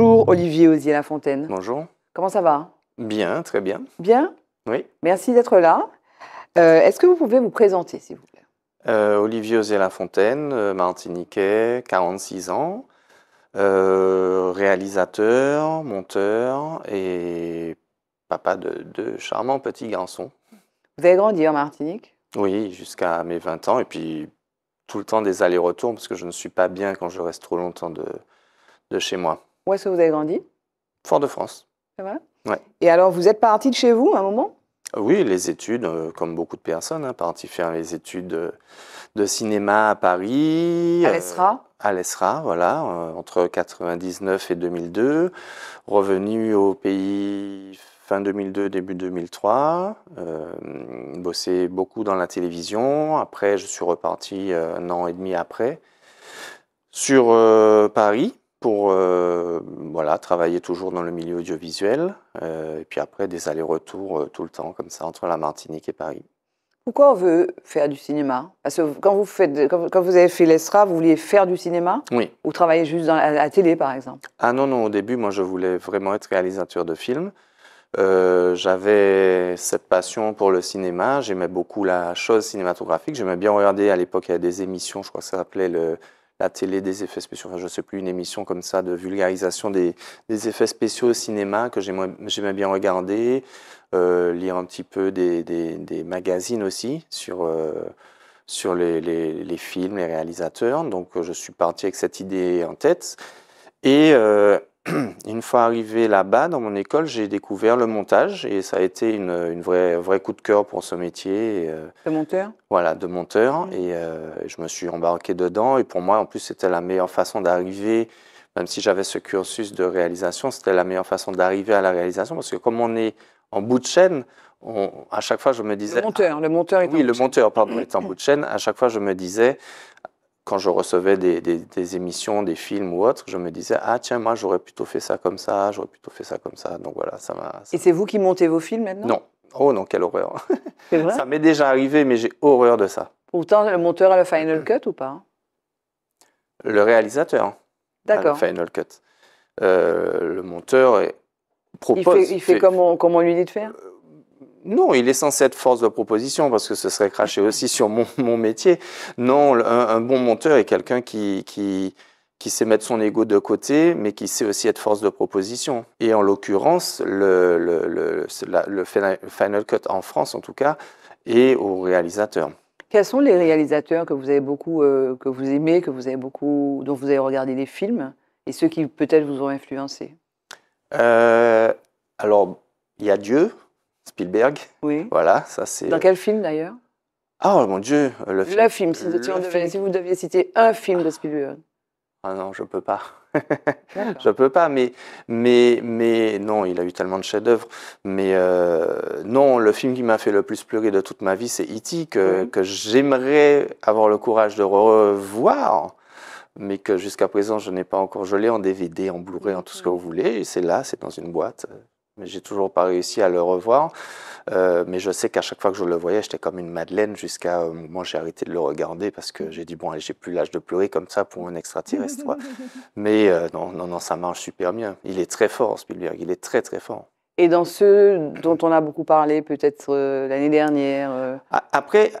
Bonjour Olivier Osier-Lafontaine. Bonjour. Comment ça va Bien, très bien. Bien Oui. Merci d'être là. Euh, est-ce que vous pouvez vous présenter, s'il vous plaît euh, Olivier Osier-Lafontaine, euh, martiniquais, 46 ans, réalisateur, monteur et papa de, de charmants petits garçons. Vous avez grandi en Martinique Oui, jusqu'à mes 20 ans et puis tout le temps des allers-retours parce que je ne suis pas bien quand je reste trop longtemps de chez moi. Où est-ce que vous avez grandi Fort-de-France. C'est vrai ouais. Et alors, vous êtes parti de chez vous à un moment oui, les études, euh, comme beaucoup de personnes, hein, parti faire les études euh, de, cinéma à Paris. À l'ESRA euh, À l'ESRA, voilà, entre 99 et 2002. Revenu au pays fin 2002, début 2003. bossé beaucoup dans la télévision. Après, je suis reparti un an et demi après sur Paris pour euh, voilà, travailler toujours dans le milieu audiovisuel, euh, et puis après des allers-retours euh, tout le temps, comme ça, entre la Martinique et Paris. Pourquoi on veut faire du cinéma Parce que quand vous, faites, quand, vous avez fait l'ESRA, vous vouliez faire du cinéma Oui. Ou travailler juste dans la, télé, par exemple Ah non, non, au début, moi, je voulais vraiment être réalisateur de films. J'avais cette passion pour le cinéma, j'aimais beaucoup la chose cinématographique, j'aimais bien regarder à l'époque, il y avait des émissions, je crois que ça s'appelait le, la télé des effets spéciaux, enfin je ne sais plus, une émission comme ça de vulgarisation des, effets spéciaux au cinéma que j'aimais bien regarder, euh, lire un petit peu des, magazines aussi sur, euh, sur les, films, les réalisateurs. Donc euh, je suis parti avec cette idée en tête. Et une fois arrivé là-bas, dans mon école, j'ai découvert le montage et ça a été une, vraie, un vrai coup de cœur pour ce métier. Et, euh, de monteur Voilà, de monteur. Et euh, je me suis embarqué dedans. Et pour moi, en plus, c'était la meilleure façon d'arriver, même si j'avais ce cursus de réalisation, c'était la meilleure façon d'arriver à la réalisation parce que comme on est en bout de chaîne, à chaque fois, je me disais. Le monteur, le monteur est Oui, le monteur, pardon, est en bout de chaîne. À chaque fois, je me disais, quand je recevais des, émissions, des films ou autres, je me disais ah tiens moi j'aurais plutôt fait ça comme ça, j'aurais plutôt fait ça comme ça. Donc voilà, ça m'a. Et c'est vous qui montez vos films maintenant Non. Oh non, quelle horreur. Vrai ça m'est déjà arrivé, mais j'ai horreur de ça. Pourtant, le monteur a le final cut ou pas Le réalisateur. D'accord. Le final cut. Euh, le monteur propose. Il fait, il comme, comme, on, lui dit de faire euh, non, il est censé être force de proposition parce que ce serait cracher aussi sur mon, métier. Non, un, bon monteur est quelqu'un qui, sait mettre son ego de côté, mais qui sait aussi être force de proposition. Et en l'occurrence, le, Final Cut en France, en tout cas, est au réalisateur. Quels sont les réalisateurs que vous avez beaucoup, euh, que vous aimez, que vous avez beaucoup, dont vous avez regardé des films, et ceux qui peut-être vous ont influencé euh, Alors, il y a Dieu. Spielberg. Oui. Voilà, ça c'est. Dans quel film d'ailleurs ah, Oh mon Dieu, le film. Le film, si, vous deviez citer un film de Spielberg. Ah non, je peux pas. je peux pas, mais, mais, mais non, il a eu tellement de chefs-d'œuvre. Mais euh, non, le film qui m'a fait le plus pleurer de toute ma vie, c'est E.T., que, que j'aimerais avoir le courage de revoir, mais que jusqu'à présent, je n'ai pas encore. gelé en DVD, en Blu-ray, en tout ce que vous voulez. C'est là, c'est dans une boîte. Euh, mais j'ai toujours pas réussi à le revoir. Euh, mais je sais qu'à chaque fois que je le voyais, j'étais comme une madeleine jusqu'à euh, Moi, moment où j'ai arrêté de le regarder parce que j'ai dit bon, j'ai plus l'âge de pleurer comme ça pour un extraterrestre. mais euh, non, non, non, ça marche super bien. Il est très fort, Spielberg. Il est très, très fort. Et dans ceux dont on a beaucoup parlé, peut-être l'année dernière. Après,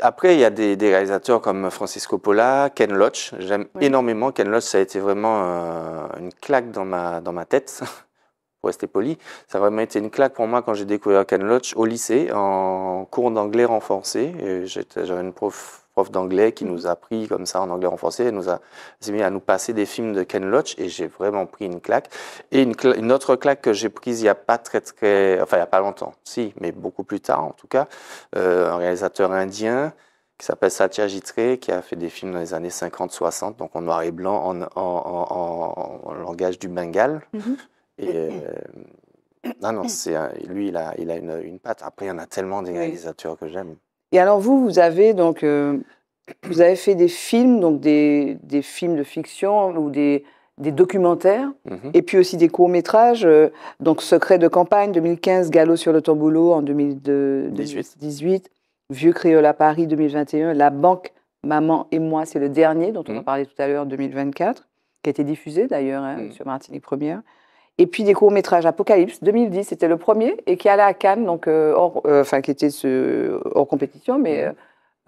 après, il y a des, réalisateurs comme Francisco Pola, Ken Loach. J'aime énormément Ken Loach. Ça a été vraiment une claque dans ma, dans ma tête rester poli, ça a vraiment été une claque pour moi quand j'ai découvert Ken Loach au lycée, en cours d'anglais renforcé. J'avais une prof d'anglais qui nous a pris comme ça en anglais renforcé, et nous a mis à nous passer des films de Ken Loach et j'ai vraiment pris une claque. Et une, autre claque que j'ai prise il n'y a pas très très, enfin il n'y a pas longtemps, si, mais beaucoup plus tard en tout cas, euh, un réalisateur indien qui s'appelle Satya Jitre, qui a fait des films dans les années 50-60, donc en noir et blanc, en, langage du Bengale. Mm-hmm. Et mm, euh, mm. non, non, mm. c'est lui, il a, il a une, patte. Après, il y en a tellement des réalisateurs que j'aime. Et alors, vous, vous avez donc, euh, vous avez fait des films, donc des, des films de fiction ou des, des documentaires, mhm. et puis aussi des courts métrages, euh, donc Secret de campagne 2015, Galop sur le tamboulo, en 2018, Vieux Créole à Paris 2021, La Banque Maman et moi, c'est le dernier dont on a mhm. parlé tout à l'heure 2024, qui a été diffusé d'ailleurs hein, mhm. sur Martinique Première. Et puis des courts-métrages Apocalypse 2010, c'était le premier, et qui allait à Cannes, donc euh, euh, enfin qui était en compétition, mais mhm.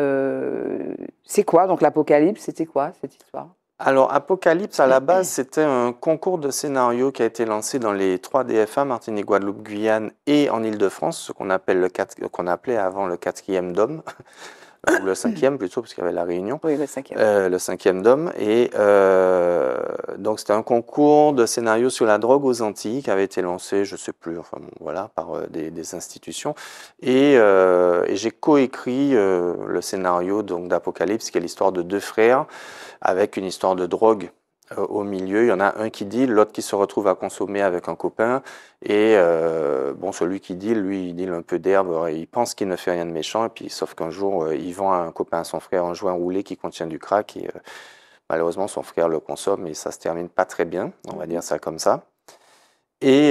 euh, c'est quoi donc l'Apocalypse C'était quoi cette histoire Alors Apocalypse à la base, c'était un concours de scénario qui a été lancé dans les 3 DFA Martinique, Guadeloupe, Guyane et en ile de france ce qu'on qu'on appelait avant le quatrième dôme le cinquième plutôt, parce qu'il y avait la réunion. Oui, le cinquième. Euh, le cinquième d'homme. Et euh, donc, c'était un concours de scénarios sur la drogue aux Antilles qui avait été lancé, je ne sais plus, enfin, voilà, par euh, des, institutions. Et, et j'ai coécrit le scénario d'Apocalypse, qui est l'histoire de deux frères, avec une histoire de drogue euh, au milieu, il y en a un qui dit, l'autre qui se retrouve à consommer avec un copain. Et euh, bon, celui qui dit, lui, il deal un peu d'herbe, il pense qu'il ne fait rien de méchant. Et puis, sauf qu'un jour, euh, il vend à un copain, à son frère, un joint roulé qui contient du crack. Et malheureusement, son frère le consomme et ça se termine pas très bien, on va dire ça comme ça. Et,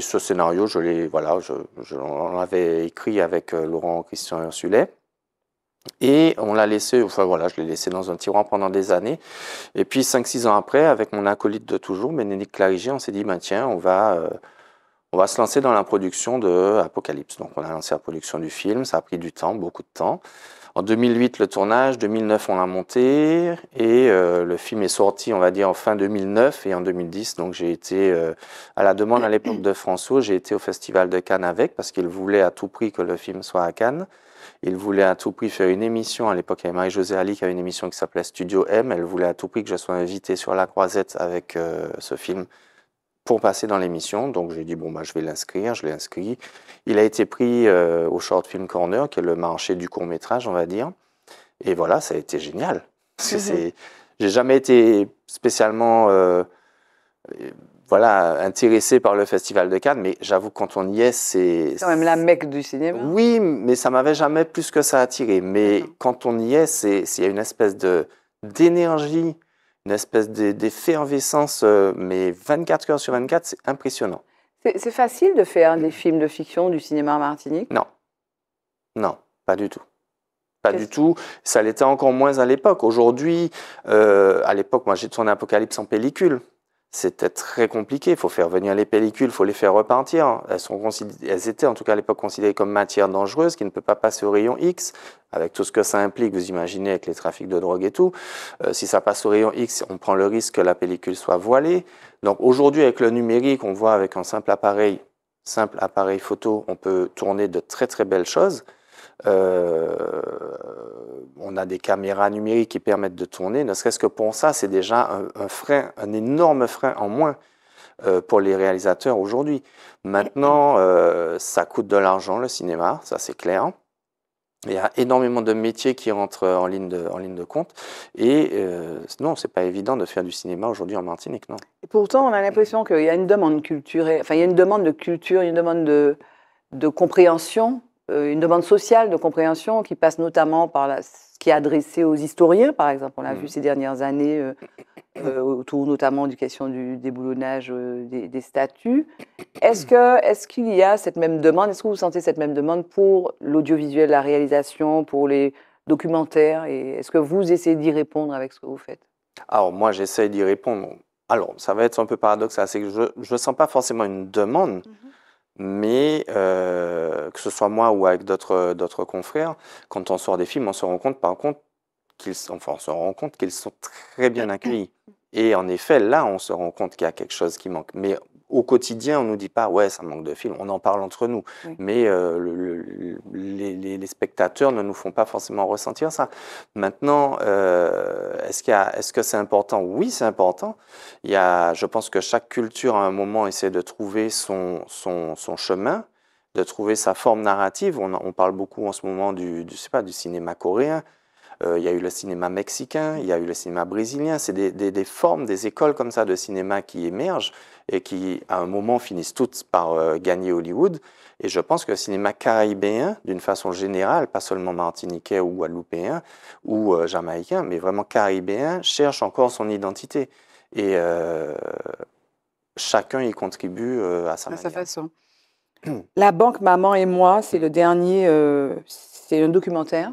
ce scénario, je l'ai, voilà, je, je l'avais écrit avec Laurent Christian Ursulet. Et on l'a laissé, enfin voilà, je l'ai laissé dans un tiroir pendant des années. Et puis 5-6 ans après, avec mon acolyte de toujours, Bénédicte Clarigé, on s'est dit, ben, tiens, euh, on va, se lancer dans la production de Apocalypse. Donc on a lancé la production du film, ça a pris du temps, beaucoup de temps. En 2008, le tournage, 2009, on l'a monté, et euh, le film est sorti, on va dire, en fin 2009 et en 2010. Donc j'ai été, euh, à la demande à l'époque de François, j'ai été au Festival de Cannes avec, parce qu'il voulait à tout prix que le film soit à Cannes. Il voulait à tout prix faire une émission. À l'époque, il y avait Marie-Josée Ali qui avait une émission qui s'appelait Studio M. Elle voulait à tout prix que je sois invité sur la croisette avec euh, ce film pour passer dans l'émission. Donc j'ai dit, bon, bah, je vais l'inscrire, je l'ai inscrit. Il a été pris euh, au Short Film Corner, qui est le marché du court métrage, on va dire. Et voilà, ça a été génial. Mhm. J'ai jamais été spécialement... Euh, voilà, intéressé par le Festival de Cannes, mais j'avoue, quand on y est, c'est... quand même la mecque du cinéma. Oui, mais ça m'avait jamais plus que ça attiré. Mais quand on y est, c'est, il y a une espèce de, d'énergie, une espèce d'effervescence, euh, mais 24 heures sur 24, c'est impressionnant. C'est, facile de faire des films de fiction du cinéma Martinique Non. Non, pas du tout. Pas du tout. Ça l'était encore moins à l'époque. Aujourd'hui, euh, à l'époque, moi, j'ai tourné Apocalypse en pellicule c'était très compliqué. Il faut faire venir les pellicules, il faut les faire repartir. Elles, sont étaient en tout cas à l'époque considérées comme matière dangereuse qui ne peut pas passer au rayon X, avec tout ce que ça implique, vous imaginez, avec les trafics de drogue et tout. Euh, si ça passe au rayon X, on prend le risque que la pellicule soit voilée. Donc aujourd'hui, avec le numérique, on voit avec un simple appareil, simple appareil photo, on peut tourner de très très belles choses. Euh, on a des caméras numériques qui permettent de tourner. Ne serait-ce que pour ça, c'est déjà un, frein, un énorme frein en moins euh, pour les réalisateurs aujourd'hui. Maintenant, euh, ça coûte de l'argent le cinéma, ça c'est clair. Il y a énormément de métiers qui rentrent en ligne de, compte. Et euh, non, c'est pas évident de faire du cinéma aujourd'hui en Martinique, non. Et pourtant, on a l'impression qu'il y a une demande culturelle, enfin, il y a une demande de culture, une demande de compréhension euh, une demande sociale de compréhension qui passe notamment par la, ce qui est adressé aux historiens, par exemple. On l'a mm. vu ces dernières années, euh, euh, autour notamment du question du déboulonnage des, statuts. Est-ce qu'il est qu'il y a cette même demande Est-ce que vous sentez cette même demande pour l'audiovisuel, la réalisation, pour les documentaires Et est-ce que vous essayez d'y répondre avec ce que vous faites Alors, moi, j'essaie d'y répondre. Alors, ça va être un peu paradoxal. C'est que je ne sens pas forcément une demande. Mm-hmm. Mais euh, que ce soit moi ou avec d'autres, euh, d'autres confrères, quand on sort des films, on se rend compte par contre qu'ils se rend compte qu'ils sont très bien mmh. accueillis. Et en effet, là, on se rend compte qu'il y a quelque chose qui manque. Mais au quotidien, on ne nous dit pas, ouais, ça manque de films », on en parle entre nous. Mais euh, les, spectateurs ne nous font pas forcément ressentir ça. Maintenant, euh, est-ce, que c'est important Oui, c'est important. Il y je pense que chaque culture, à un moment, essaie de trouver son, chemin de trouver sa forme narrative. On, parle beaucoup en ce moment du, pas, du cinéma coréen. Euh, il y a eu le cinéma mexicain, il y a eu le cinéma brésilien. C'est des, des, formes, des écoles comme ça de cinéma qui émergent et qui, à un moment, finissent toutes par euh, gagner Hollywood. Et je pense que le cinéma caribéen, d'une façon générale, pas seulement martiniquais ou guadeloupéen ou euh, jamaïcain, mais vraiment caribéen, cherche encore son identité. Et chacun y contribue à sa manière. sa façon. La banque Maman et moi, c'est le dernier, c'est un documentaire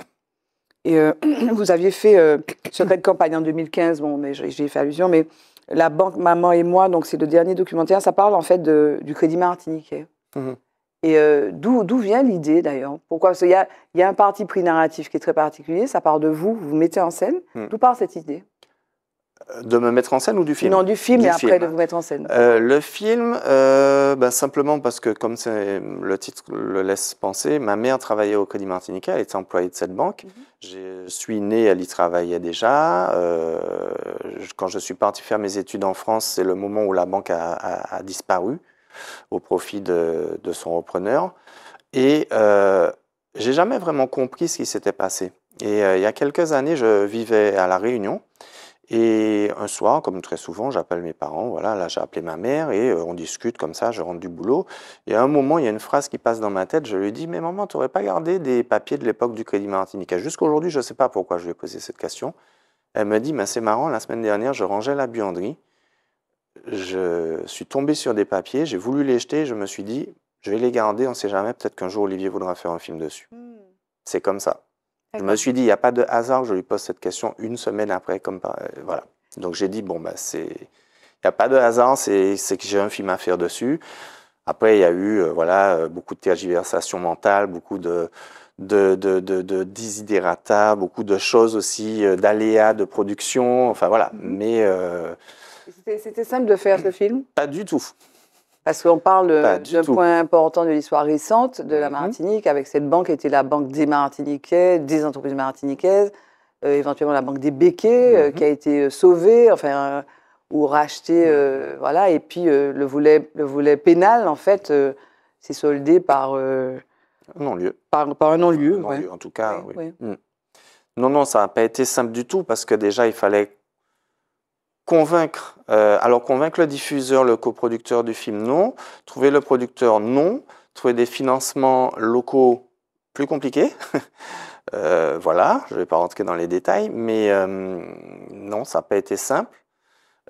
et euh, vous aviez fait euh, secret de campagne en 2015, bon, mais j'ai fait allusion, mais la banque Maman et moi, donc c'est le dernier documentaire, ça parle en fait du crédit martiniquais. Mhm. Et euh, d'où vient l'idée d'ailleurs Pourquoi Parce y, a, un parti pris narratif qui est très particulier, ça part de vous, vous, vous mettez en scène. Mhm. D'où part cette idée de me mettre en scène ou du film Non, du film et après de vous mettre en scène. Euh, le film, euh, bah, simplement parce que, comme le titre le laisse penser, ma mère travaillait au Crédit Martinica elle était employée de cette banque. Mhm. Je suis né, elle y travaillait déjà. Euh, quand je suis parti faire mes études en France, c'est le moment où la banque a, disparu au profit de, son repreneur. Et j'ai jamais vraiment compris ce qui s'était passé. Et il y a quelques années, je vivais à La Réunion. Et un soir, comme très souvent, j'appelle mes parents. Voilà, là, j'ai appelé ma mère et euh, on discute comme ça. Je rentre du boulot. Et à un moment, il y a une phrase qui passe dans ma tête. Je lui dis Mais maman, tu n'aurais pas gardé des papiers de l'époque du Crédit Martinique Jusqu'aujourd'hui, je ne sais pas pourquoi je lui ai posé cette question. Elle me dit Mais c'est marrant, la semaine dernière, je rangeais la buanderie. Je suis tombé sur des papiers. J'ai voulu les jeter. Je me suis dit Je vais les garder. On ne sait jamais. Peut-être qu'un jour, Olivier voudra faire un film dessus. Mmh. C'est comme ça. Je me suis dit, il n'y a pas de hasard, je lui pose cette question une semaine après. Comme, euh, voilà. Donc j'ai dit, bon, bah, c'est... il n'y a pas de hasard, c'est, c'est que j'ai un film à faire dessus. Après, il y a eu euh, voilà, euh, beaucoup de tergiversations mentales, beaucoup de, de, de, de, de beaucoup de choses aussi, d'aléas de production. Enfin voilà. Mhm. Mais. c'était simple de faire ce film Pas du tout. Parce qu'on parle euh, d'un point important de l'histoire récente de la mhm. Martinique, avec cette banque qui était la banque des Martiniquais, des entreprises martiniquaises, euh, éventuellement la banque des Béquets, euh, mhm. qui a été sauvée, enfin, ou rachetée, mhm. voilà. Et puis, le, volet, le volet pénal, en fait, s'est soldé par... non-lieu. Par, par, un non-lieu, En tout cas, oui. Hmm. Non, non, ça n'a pas été simple du tout, parce que déjà, il fallait Convaincre, euh, alors convaincre le diffuseur, le coproducteur du film, non. Trouver le producteur, non. Trouver des financements locaux, plus compliqué. Euh, voilà, je ne vais pas rentrer dans les détails, mais euh, non, ça n'a pas été simple.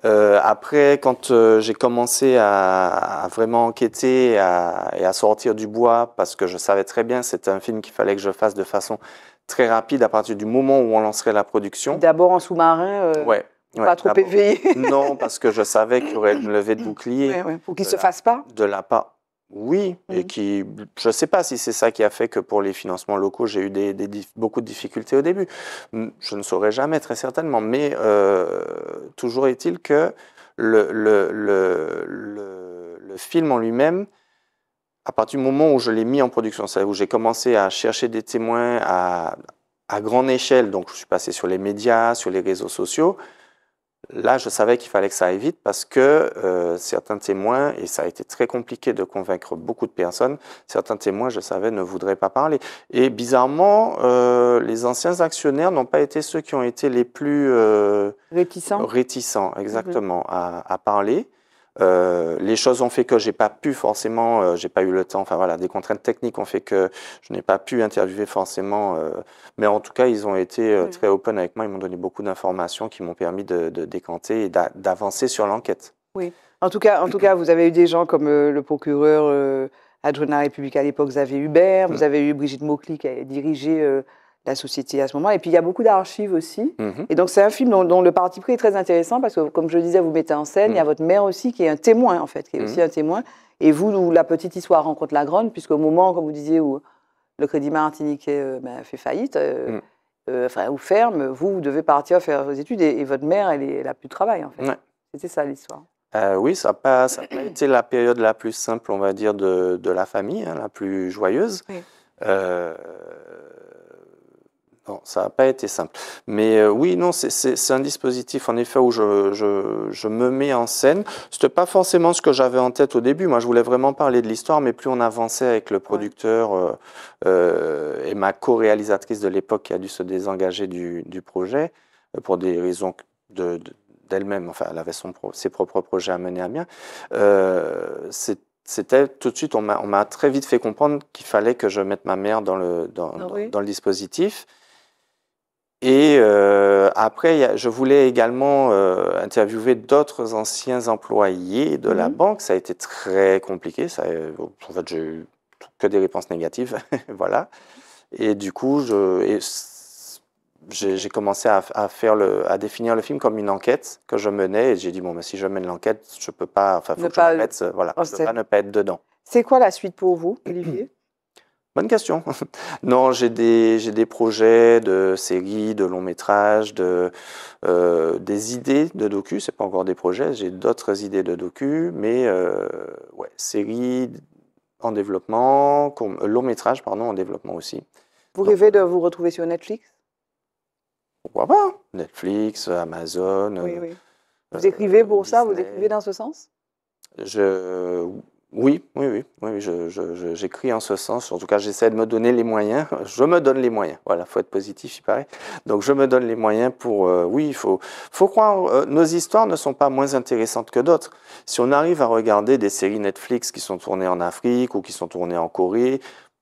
après, quand j'ai commencé à, vraiment enquêter et à, sortir du bois, parce que je savais très bien, c'était un film qu'il fallait que je fasse de façon très rapide à partir du moment où on lancerait la production. D'abord en sous-marin. Euh... Ouais pas trop éveillé. non, parce que je savais qu'il y aurait une levée de mm. bouclier. pour qu'il ne se fasse pas. De la part. Oui, et mm. qui, je ne sais pas si c'est ça qui a fait que pour les financements locaux, j'ai eu beaucoup de difficultés au début. Mm, je ne saurais jamais, très certainement, mais euh, toujours est-il que le, film en lui-même, à partir du moment où je l'ai mis en production, cest où j'ai commencé à chercher des témoins à grande échelle, donc je suis passé sur les médias, sur les réseaux sociaux, Là, je savais qu'il fallait que ça aille vite parce que euh, certains témoins, et ça a été très compliqué de convaincre beaucoup de personnes, certains témoins, je savais, ne voudraient pas parler. Et bizarrement, euh, les anciens actionnaires n'ont pas été ceux qui ont été les plus euh, réticents. réticents, exactement, mm-hmm. à, à, parler. Euh, les choses ont fait que j'ai pas pu forcément, euh, j'ai pas eu le temps. Enfin voilà, des contraintes techniques ont fait que je n'ai pas pu interviewer forcément. Euh, mais en tout cas, ils ont été très open avec moi. Ils m'ont donné beaucoup d'informations qui m'ont permis de, décanter et d'avancer sur l'enquête. Oui. En tout cas, en tout cas, vous avez eu des gens comme le procureur adjoint de la République à l'époque, Xavier Hubert. Mm. Vous avez eu Brigitte Maucli qui a dirigé la société à ce moment. Et puis il y a beaucoup d'archives aussi. Mhm. Et donc c'est un film dont, le parti pris est très intéressant parce que, comme je le disais, vous mettez en scène. Il y a mhm. votre mère aussi qui est un témoin en fait, qui est mhm. aussi un témoin. Et vous, la petite histoire rencontre la grande, puisqu'au moment, comme vous disiez, où le Crédit Martinique euh, ben, fait faillite, euh, euh, ou ferme, vous, devez partir faire vos études et, votre mère, elle, n'a plus de travail en fait. C'était ça l'histoire. oui, ça passe pas, été la période la plus simple, on va dire, de, la famille, hein, la plus joyeuse. Oui non, ça n'a pas été simple. Mais euh, oui, non, c'est un dispositif en effet où je, me mets en scène. n'était pas forcément ce que j'avais en tête au début. Moi, je voulais vraiment parler de l'histoire, mais plus on avançait avec le producteur euh, euh, et ma co-réalisatrice de l'époque qui a dû se désengager du, projet pour des raisons d'elle-même. enfin, elle avait son ses propres projets à mener à bien. c'était tout de suite, on m'a très vite fait comprendre qu'il fallait que je mette ma mère dans le, dans le dispositif. Et euh, après, je voulais également euh, interviewer d'autres anciens employés de la mhm. banque. Ça a été très compliqué. Ça, euh, en fait, j'ai eu que des réponses négatives. voilà. Et du coup, j'ai commencé à, faire le, à définir le film comme une enquête que je menais. Et j'ai dit, bon, mais si je mène l'enquête, je ne peux pas, enfin, faut pas ne pas être dedans. C'est quoi la suite pour vous, Olivier Bonne question. non, j'ai des, projets de séries, de longs métrages, de, euh, des idées de docu. C'est pas encore des projets, j'ai d'autres idées de docu, mais euh, ouais, séries en développement, euh, longs-métrages pardon, en développement aussi. Vous rêvez de vous retrouver sur Netflix Pourquoi pas Netflix, Amazon. Oui, oui. Vous écrivez pour ça Vous écrivez dans ce sens Je oui, oui, oui, oui j'écris en ce sens. En tout cas, j'essaie de me donner les moyens. Je me donne les moyens. Voilà, faut être positif, il paraît. Donc, je me donne les moyens pour. Euh, oui, il faut, faut croire. Euh, nos histoires ne sont pas moins intéressantes que d'autres. Si on arrive à regarder des séries Netflix qui sont tournées en Afrique ou qui sont tournées en Corée,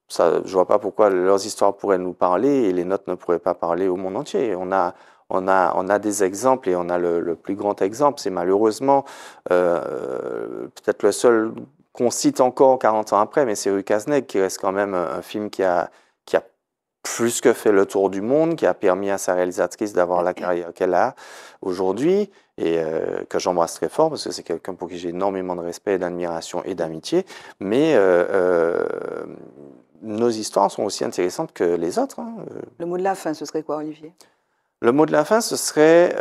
ça, je vois pas pourquoi leurs histoires pourraient nous parler et les nôtres ne pourraient pas parler au monde entier. On a, on a, on a des exemples et on a le, plus grand exemple. C'est malheureusement euh, peut-être le seul qu'on cite encore 40 ans après, mais c'est Cazenec qui reste quand même un film qui a, qui a plus que fait le tour du monde, qui a permis à sa réalisatrice d'avoir la carrière qu'elle a aujourd'hui et euh, que j'embrasse très fort parce que c'est quelqu'un pour qui j'ai énormément de respect, d'admiration et d'amitié. Mais euh, euh, nos histoires sont aussi intéressantes que les autres. Hein. Le mot de la fin, ce serait quoi, Olivier Le mot de la fin, ce serait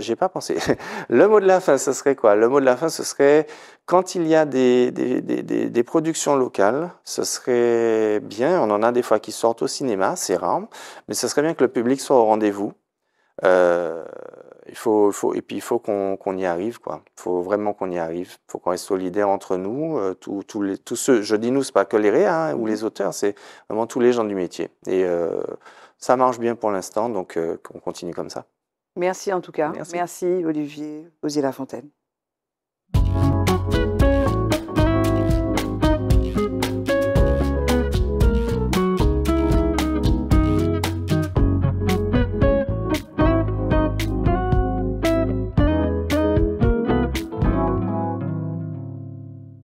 j'ai pas pensé. le mot de la fin, ce serait quoi Le mot de la fin, ce serait quand il y a des, des, productions locales, ce serait bien. On en a des fois qui sortent au cinéma, c'est rare, mais ce serait bien que le public soit au rendez-vous. Euh, il faut, faut, et puis il faut qu'on y arrive, quoi. Il faut vraiment qu'on y arrive. Il faut qu'on reste solidaire entre nous, euh, tous tous ceux. Je dis nous, c'est pas que les réas hein, ou les auteurs, c'est vraiment tous les gens du métier. Et euh, ça marche bien pour l'instant, donc on continue comme ça. Merci en tout cas. Merci, Olivier Osier-Lafontaine.